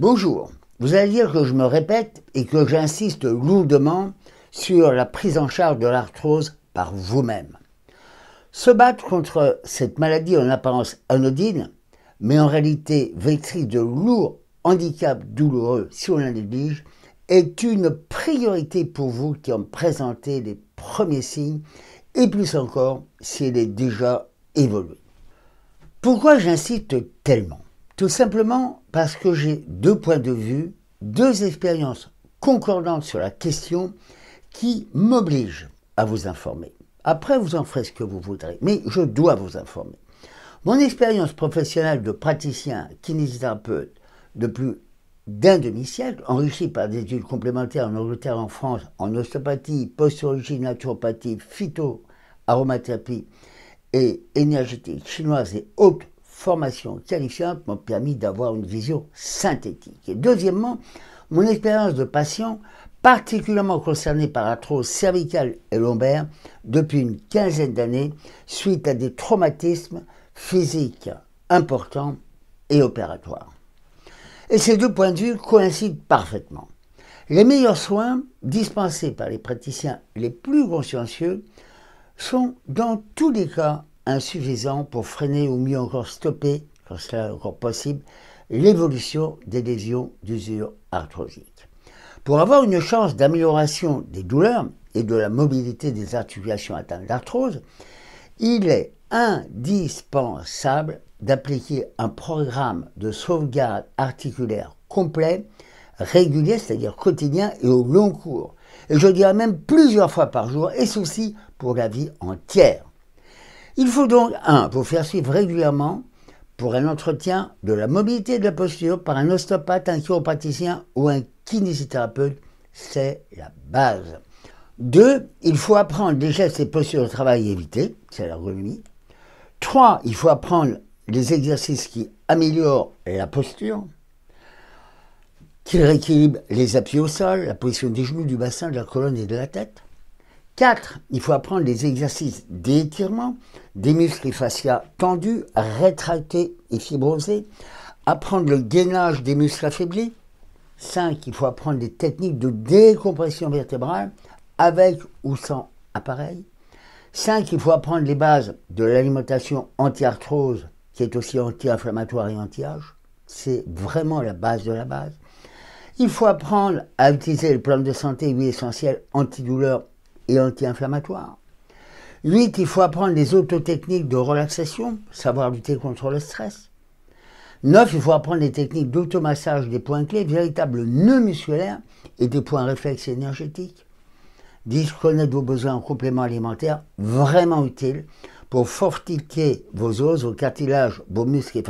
Bonjour. Vous allez dire que je me répète et que j'insiste lourdement sur la prise en charge de l'arthrose par vous-même. Se battre contre cette maladie en apparence anodine, mais en réalité vectrice de lourds handicaps douloureux si on la est une priorité pour vous qui en présentez les premiers signes et plus encore si elle est déjà évoluée. Pourquoi j'insiste tellement tout simplement parce que j'ai deux points de vue, deux expériences concordantes sur la question qui m'obligent à vous informer. Après, vous en ferez ce que vous voudrez, mais je dois vous informer. Mon expérience professionnelle de praticien kinésithérapeute de plus d'un demi-siècle, enrichie par des études complémentaires en Angleterre, en France, en ostéopathie, posturologie, naturopathie, phyto, aromathérapie et énergétique chinoise et haute formation qualifiante m'ont permis d'avoir une vision synthétique. Et deuxièmement, mon expérience de patient particulièrement concerné par atroce cervicale et lombaire depuis une quinzaine d'années suite à des traumatismes physiques importants et opératoires. Et ces deux points de vue coïncident parfaitement. Les meilleurs soins dispensés par les praticiens les plus consciencieux sont dans tous les cas insuffisant pour freiner ou mieux encore stopper, quand cela est encore possible, l'évolution des lésions d'usure arthrosique. Pour avoir une chance d'amélioration des douleurs et de la mobilité des articulations atteintes d'arthrose, il est indispensable d'appliquer un programme de sauvegarde articulaire complet, régulier, c'est-à-dire quotidien et au long cours. Et je dirais même plusieurs fois par jour, et ceci pour la vie entière. Il faut donc, un, vous faire suivre régulièrement pour un entretien de la mobilité de la posture par un ostéopathe, un chiropraticien ou un kinésithérapeute. C'est la base. Deux, il faut apprendre les gestes et postures de travail évitées, c'est l'ergonomie. Trois, il faut apprendre les exercices qui améliorent la posture, qui rééquilibrent les appuis au sol, la position des genoux, du bassin, de la colonne et de la tête. 4. Il faut apprendre les exercices d'étirement des muscles et tendus, rétractés et fibrosés. Apprendre le gainage des muscles affaiblis. 5. Il faut apprendre des techniques de décompression vertébrale avec ou sans appareil. 5. Il faut apprendre les bases de l'alimentation anti-arthrose qui est aussi anti-inflammatoire et anti-âge. C'est vraiment la base de la base. Il faut apprendre à utiliser le plan de santé et essentiel, antidouleur, et anti inflammatoire 8. Il faut apprendre les auto-techniques de relaxation, savoir lutter contre le stress. 9. Il faut apprendre les techniques d'automassage des points clés, véritables nœuds musculaires et des points réflexes énergétiques. 10. Connaître vos besoins en complément alimentaire, vraiment utile pour fortifier vos os, vos cartilages, vos muscles et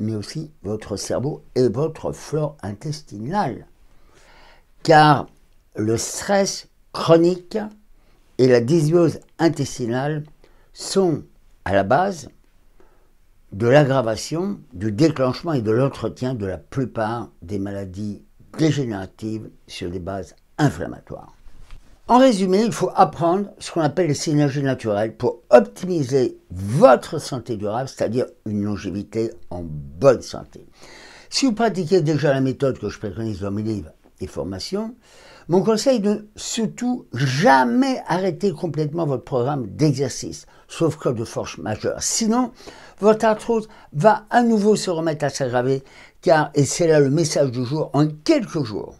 mais aussi votre cerveau et votre flore intestinale. Car le stress chronique et la dysbiose intestinale sont à la base de l'aggravation, du déclenchement et de l'entretien de la plupart des maladies dégénératives sur des bases inflammatoires. En résumé, il faut apprendre ce qu'on appelle les synergies naturelles pour optimiser votre santé durable, c'est-à-dire une longévité en bonne santé. Si vous pratiquez déjà la méthode que je préconise dans mes livres, formation, mon conseil de surtout jamais arrêter complètement votre programme d'exercice, sauf cas de force majeure. Sinon, votre arthrose va à nouveau se remettre à s'aggraver, car, et c'est là le message du jour, en quelques jours,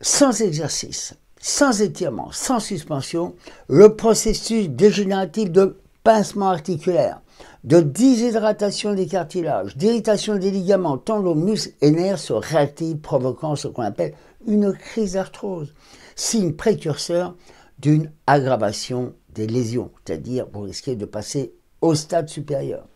sans exercice, sans étirement, sans suspension, le processus dégénératif de pincement articulaire, de déshydratation des cartilages, d'irritation des ligaments, tendons, muscles et nerfs se réactivent, provoquant ce qu'on appelle une crise d'arthrose, signe précurseur d'une aggravation des lésions, c'est-à-dire vous risquez de passer au stade supérieur.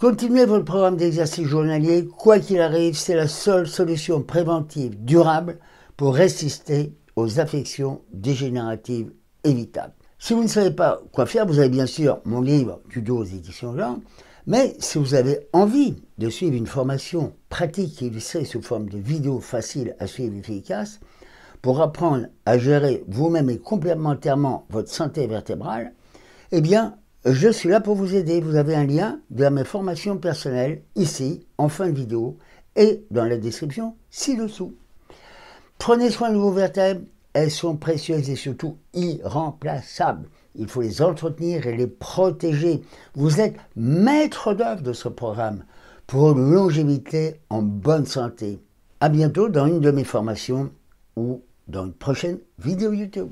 Continuez votre programme d'exercice journalier, quoi qu'il arrive, c'est la seule solution préventive durable pour résister aux affections dégénératives évitables. Si vous ne savez pas quoi faire, vous avez bien sûr mon livre du aux éditions Jean, mais si vous avez envie de suivre une formation pratique illustrée sous forme de vidéos faciles à suivre et efficaces, pour apprendre à gérer vous-même et complémentairement votre santé vertébrale, eh bien, je suis là pour vous aider. Vous avez un lien vers mes formations personnelles ici, en fin de vidéo, et dans la description ci-dessous. Prenez soin de vos vertèbres, elles sont précieuses et surtout irremplaçables. Il faut les entretenir et les protéger. Vous êtes maître d'œuvre de ce programme pour une longévité en bonne santé. À bientôt dans une de mes formations ou dans une prochaine vidéo YouTube.